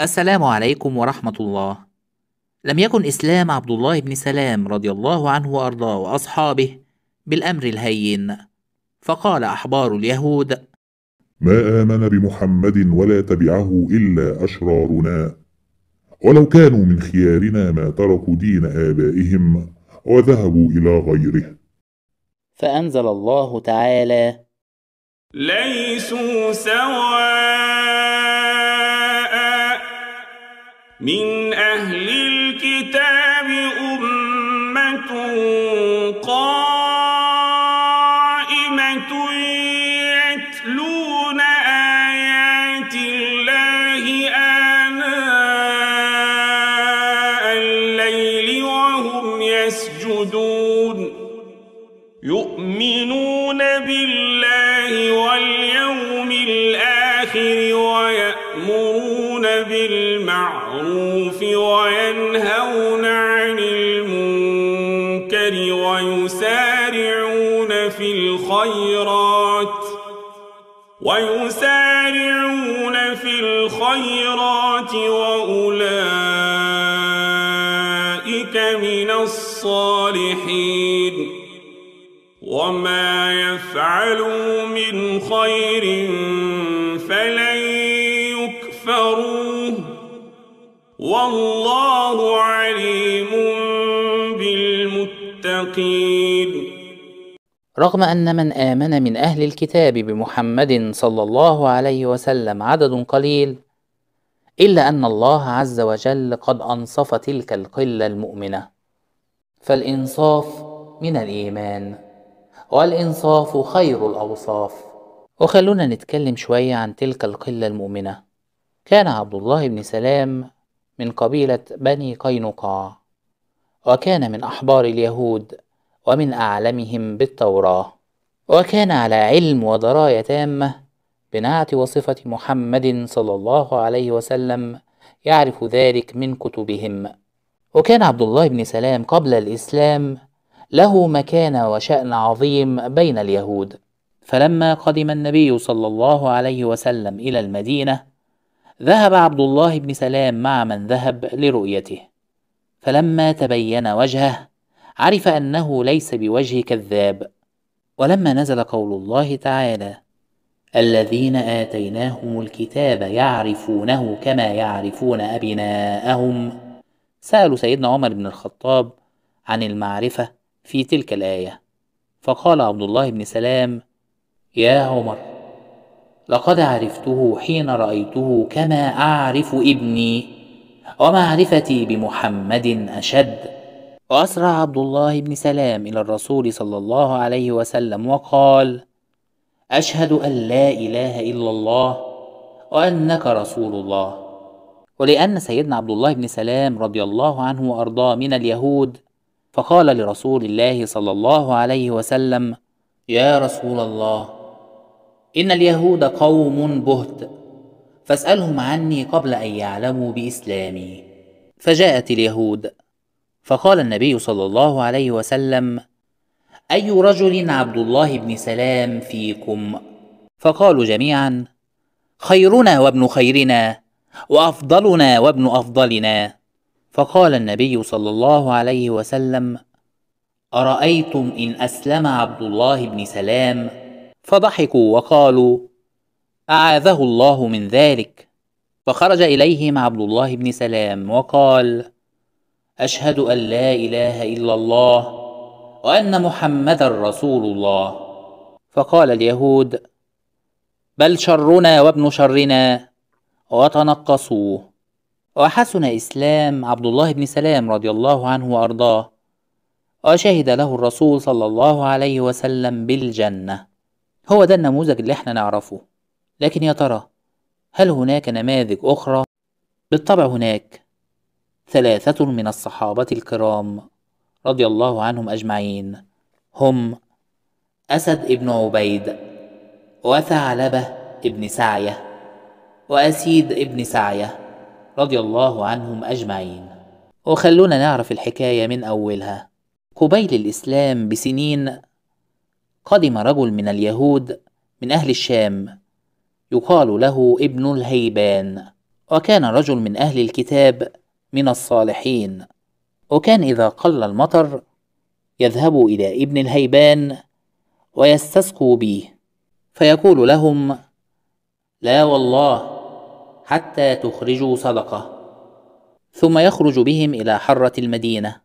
السلام عليكم ورحمة الله. لم يكن إسلام عبد الله بن سلام رضي الله عنه وأرضاه وأصحابه بالأمر الهين، فقال أحبار اليهود: ما آمن بمحمد ولا تبعه إلا أشرارنا، ولو كانوا من خيارنا ما تركوا دين آبائهم وذهبوا إلى غيره. فأنزل الله تعالى: ليسوا سواء من أهل الكتاب أمة قال الخيرات ويسارعون في الخيرات وأولئك من الصالحين وما يفعلوا من خير فلن يكفروه والله عليم بالمتقين رغم أن من آمن من أهل الكتاب بمحمد صلى الله عليه وسلم عدد قليل إلا أن الله عز وجل قد أنصف تلك القلة المؤمنة فالإنصاف من الإيمان والإنصاف خير الأوصاف وخلونا نتكلم شوية عن تلك القلة المؤمنة كان عبد الله بن سلام من قبيلة بني قينقاع وكان من أحبار اليهود ومن أعلمهم بالتوراة وكان على علم ودراية تامة بنعت وصفة محمد صلى الله عليه وسلم يعرف ذلك من كتبهم وكان عبد الله بن سلام قبل الإسلام له مكانة وشأن عظيم بين اليهود فلما قدم النبي صلى الله عليه وسلم إلى المدينة ذهب عبد الله بن سلام مع من ذهب لرؤيته فلما تبين وجهه عرف أنه ليس بوجه كذاب ولما نزل قول الله تعالى الذين آتيناهم الكتاب يعرفونه كما يعرفون أبناءهم سألوا سيدنا عمر بن الخطاب عن المعرفة في تلك الآية فقال عبد الله بن سلام يا عمر لقد عرفته حين رأيته كما أعرف ابني ومعرفتي بمحمد أشد وأسرع عبد الله بن سلام إلى الرسول صلى الله عليه وسلم وقال أشهد أن لا إله إلا الله وأنك رسول الله ولأن سيدنا عبد الله بن سلام رضي الله عنه وأرضاه من اليهود فقال لرسول الله صلى الله عليه وسلم يا رسول الله إن اليهود قوم بهت فاسألهم عني قبل أن يعلموا بإسلامي فجاءت اليهود فقال النبي صلى الله عليه وسلم اي رجل عبد الله بن سلام فيكم فقالوا جميعا خيرنا وابن خيرنا وافضلنا وابن افضلنا فقال النبي صلى الله عليه وسلم ارايتم ان اسلم عبد الله بن سلام فضحكوا وقالوا اعاذه الله من ذلك فخرج اليهم عبد الله بن سلام وقال اشهد ان لا اله الا الله وان محمدا رسول الله فقال اليهود بل شرنا وابن شرنا وتنقصوه وحسن اسلام عبد الله بن سلام رضي الله عنه وارضاه وشهد له الرسول صلى الله عليه وسلم بالجنه هو ده النموذج اللي احنا نعرفه لكن يا ترى هل هناك نماذج اخرى بالطبع هناك ثلاثة من الصحابة الكرام رضي الله عنهم أجمعين هم أسد ابن عبيد وثعلبة ابن سعية وأسيد ابن سعية رضي الله عنهم أجمعين وخلونا نعرف الحكاية من أولها قبيل الإسلام بسنين قدم رجل من اليهود من أهل الشام يقال له ابن الهيبان وكان رجل من أهل الكتاب من الصالحين وكان إذا قل المطر يذهب إلى ابن الهيبان ويستسقوا به فيقول لهم لا والله حتى تخرجوا صدقة ثم يخرج بهم إلى حرة المدينة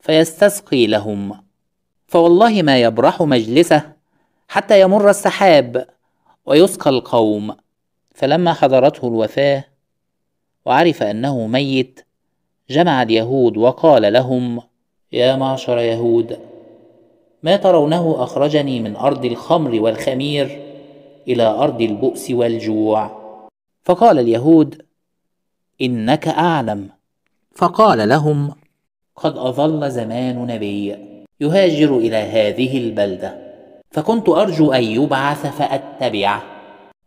فيستسقي لهم فوالله ما يبرح مجلسه حتى يمر السحاب ويسقى القوم فلما حضرته الوفاه وعرف أنه ميت جمع اليهود وقال لهم يا معشر يهود ما ترونه أخرجني من أرض الخمر والخمير إلى أرض البؤس والجوع فقال اليهود إنك أعلم فقال لهم قد أظل زمان نبي يهاجر إلى هذه البلدة فكنت أرجو أن يبعث فأتبعه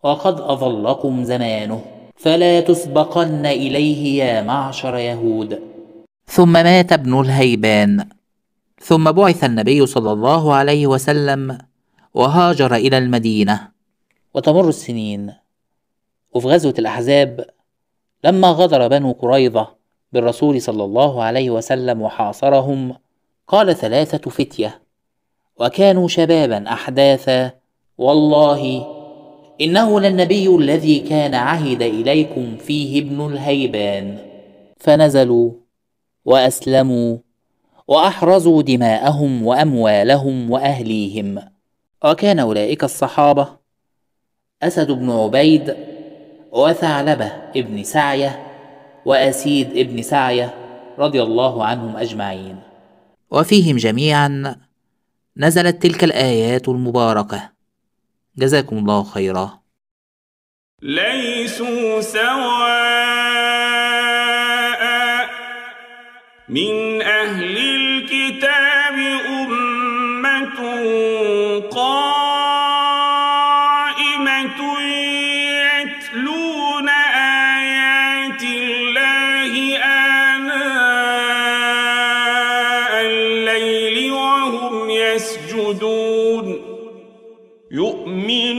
وقد أظلكم زمانه فلا تسبقن اليه يا معشر يهود ثم مات ابن الهيبان ثم بعث النبي صلى الله عليه وسلم وهاجر الى المدينه وتمر السنين وفي غزوه الاحزاب لما غدر بنو قريظه بالرسول صلى الله عليه وسلم وحاصرهم قال ثلاثه فتيه وكانوا شبابا احداثا والله انه للنبي الذي كان عهد اليكم فيه ابن الهيبان فنزلوا واسلموا واحرزوا دماءهم واموالهم واهليهم وكان اولئك الصحابه اسد بن عبيد وثعلبه ابن سعيه واسيد ابن سعيه رضي الله عنهم اجمعين وفيهم جميعا نزلت تلك الايات المباركه جزاكم الله خيرا ليسوا سواء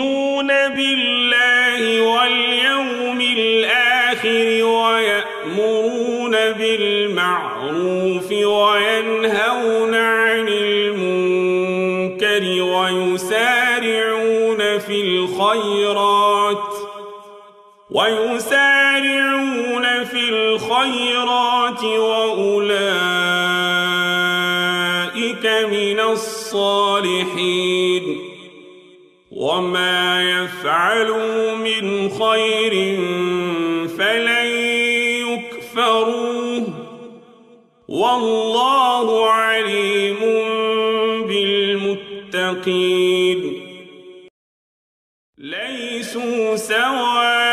يؤمنون بالله واليوم الآخر ويأمرون بالمعروف وينهون عن المنكر ويسارعون في الخيرات ويسارعون في الخيرات وأولئك من الصالحين يفعلوا من خير فلن يكفروه والله عليم بالمتقين ليسوا سواء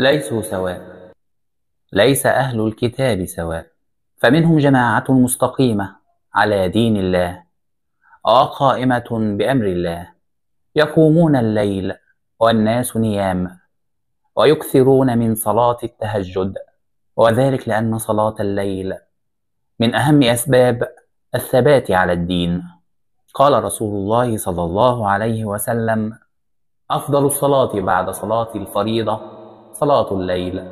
ليسوا سواء ليس أهل الكتاب سواء فمنهم جماعة مستقيمة على دين الله قائمة بأمر الله يقومون الليل والناس نيام ويكثرون من صلاة التهجد وذلك لأن صلاة الليل من أهم أسباب الثبات على الدين قال رسول الله صلى الله عليه وسلم أفضل الصلاة بعد صلاة الفريضة صلاة الليل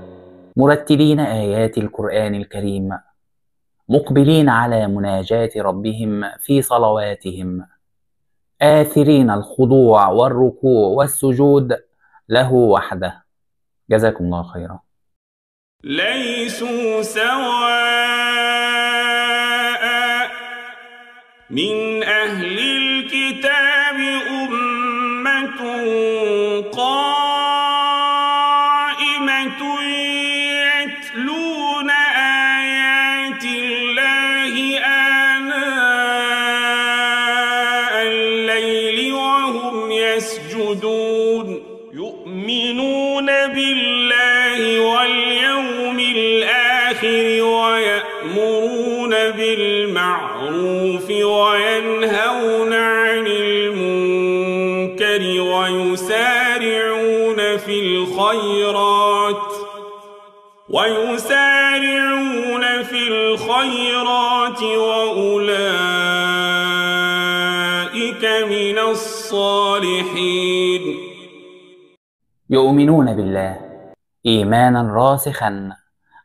مرتلين آيات القرآن الكريم مقبلين على مناجاة ربهم في صلواتهم آثرين الخضوع والركوع والسجود له وحده جزاكم الله خيرا ليسوا سواء من ويسارعون في الخيرات ويسارعون في الخيرات وأولئك من الصالحين يؤمنون بالله إيمانا راسخا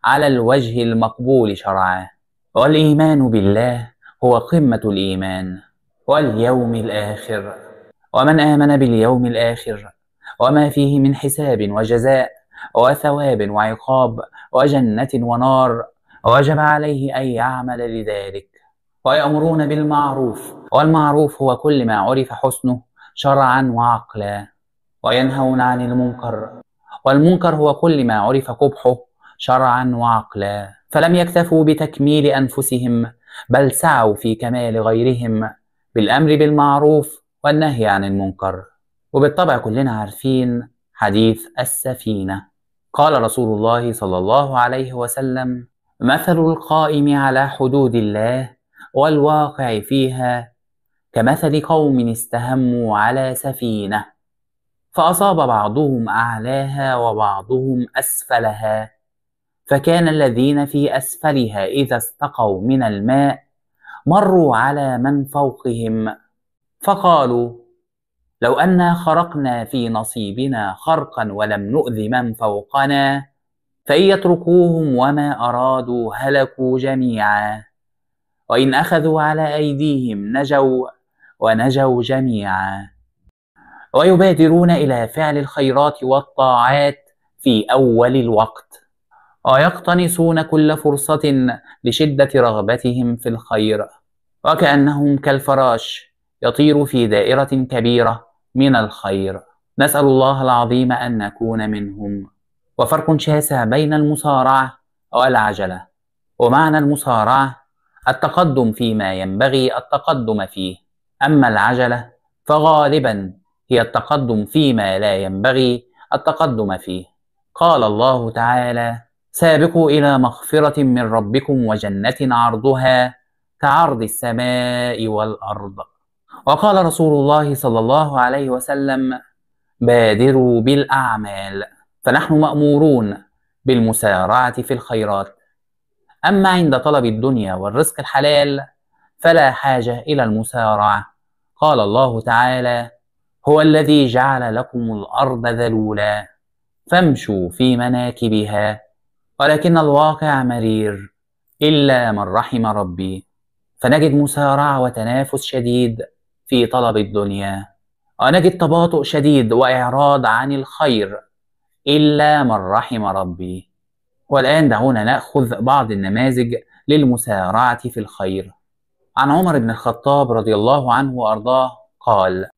على الوجه المقبول شرعا والإيمان بالله هو قمة الإيمان واليوم الآخر ومن آمن باليوم الآخر وما فيه من حساب وجزاء وثواب وعقاب وجنة ونار وجب عليه أن يعمل لذلك ويأمرون بالمعروف والمعروف هو كل ما عرف حسنه شرعا وعقلا وينهون عن المنكر والمنكر هو كل ما عرف قبحه شرعا وعقلا فلم يكتفوا بتكميل أنفسهم بل سعوا في كمال غيرهم بالأمر بالمعروف والنهي عن المنكر وبالطبع كلنا عارفين حديث السفينة قال رسول الله صلى الله عليه وسلم مثل القائم على حدود الله والواقع فيها كمثل قوم استهموا على سفينة فأصاب بعضهم أعلاها وبعضهم أسفلها فكان الذين في أسفلها إذا استقوا من الماء مروا على من فوقهم فقالوا لو أنا خرقنا في نصيبنا خرقا ولم نؤذ من فوقنا فإن يتركوهم وما أرادوا هلكوا جميعا وإن أخذوا على أيديهم نجوا ونجوا جميعا ويبادرون إلى فعل الخيرات والطاعات في أول الوقت ويقتنصون كل فرصة لشدة رغبتهم في الخير وكأنهم كالفراش يطير في دائرة كبيرة من الخير نسأل الله العظيم أن نكون منهم وفرق شاسع بين المصارعة والعجلة ومعنى المصارعة التقدم فيما ينبغي التقدم فيه أما العجلة فغالبا هي التقدم فيما لا ينبغي التقدم فيه قال الله تعالى سابقوا إلى مغفرة من ربكم وجنة عرضها كعرض السماء والأرض وقال رسول الله صلى الله عليه وسلم بادروا بالاعمال فنحن مامورون بالمسارعه في الخيرات اما عند طلب الدنيا والرزق الحلال فلا حاجه الى المسارعه قال الله تعالى هو الذي جعل لكم الارض ذلولا فامشوا في مناكبها ولكن الواقع مرير الا من رحم ربي فنجد مسارعه وتنافس شديد في طلب الدنيا ونجد تباطؤ شديد وإعراض عن الخير إلا من رحم ربي والآن دعونا نأخذ بعض النماذج للمسارعة في الخير عن عمر بن الخطاب رضي الله عنه وأرضاه قال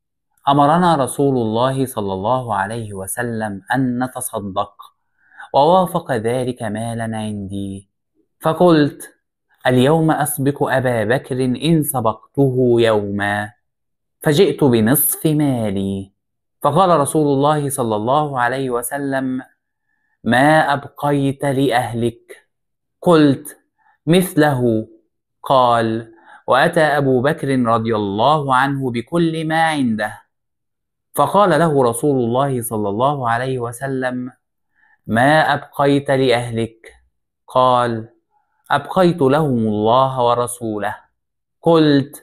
أمرنا رسول الله صلى الله عليه وسلم أن نتصدق ووافق ذلك مالا عندي فقلت اليوم أسبق أبا بكر إن سبقته يوما فجئت بنصف مالي فقال رسول الله صلى الله عليه وسلم ما أبقيت لأهلك قلت مثله قال وأتى أبو بكر رضي الله عنه بكل ما عنده فقال له رسول الله صلى الله عليه وسلم ما أبقيت لأهلك قال أبقيت لهم الله ورسوله قلت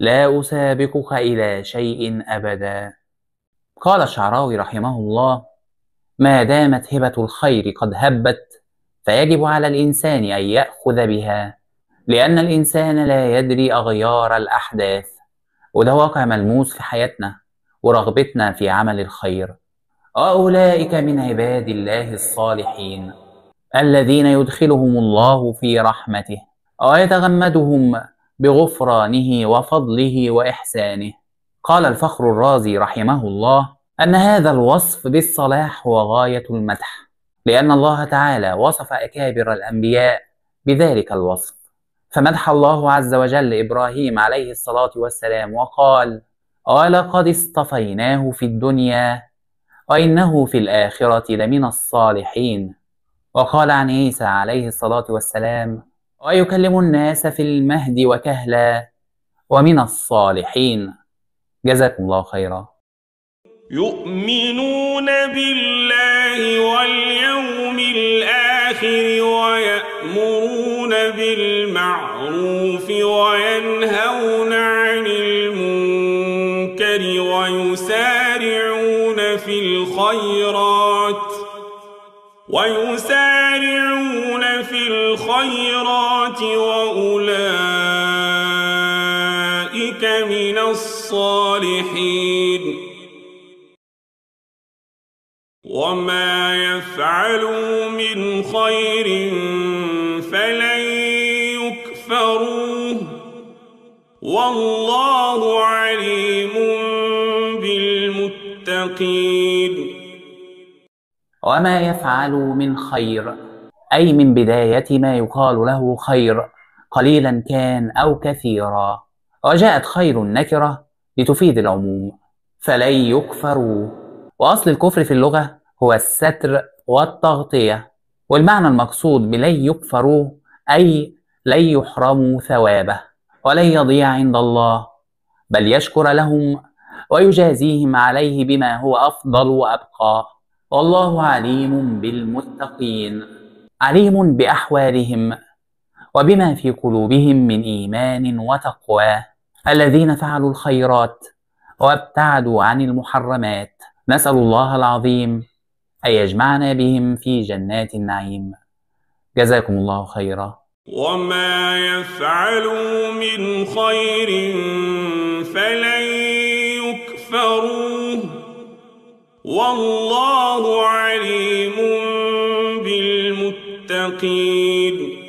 لا أسابقك إلى شيء أبدا قال الشعراوي رحمه الله ما دامت هبة الخير قد هبت فيجب على الإنسان أن يأخذ بها لأن الإنسان لا يدري أغيار الأحداث وده واقع ملموس في حياتنا ورغبتنا في عمل الخير أولئك من عباد الله الصالحين الذين يدخلهم الله في رحمته ويتغمدهم بغفرانه وفضله وإحسانه قال الفخر الرازي رحمه الله أن هذا الوصف بالصلاح هو غاية المدح لأن الله تعالى وصف أكابر الأنبياء بذلك الوصف فمدح الله عز وجل إبراهيم عليه الصلاة والسلام وقال ولقد اصطفيناه في الدنيا وإنه في الآخرة لمن الصالحين وقال عن عيسى عليه الصلاة والسلام ويكلم الناس في المهد وكهلا ومن الصالحين جزاكم الله خيرا يؤمنون بالله واليوم الآخر ويأمرون بالمعروف وينهون عن المنكر ويسارعون في الخيرات ويسارعون في الخيرات وأولئك من الصالحين وما يفعلوا من خير فلن يكفروه والله عليم بالمتقين وما يفعل من خير أي من بداية ما يقال له خير قليلا كان أو كثيرا وجاءت خير النكرة لتفيد العموم فلن يكفروا وأصل الكفر في اللغة هو الستر والتغطية والمعنى المقصود بلن يكفروا أي لن يحرموا ثوابه ولن يضيع عند الله بل يشكر لهم ويجازيهم عليه بما هو أفضل وأبقى والله عليم بالمتقين عليم باحوالهم وبما في قلوبهم من ايمان وتقوى الذين فعلوا الخيرات وابتعدوا عن المحرمات نسال الله العظيم ان يجمعنا بهم في جنات النعيم جزاكم الله خيرا وما يفعلوا من خير فلن والله عليم بالمتقين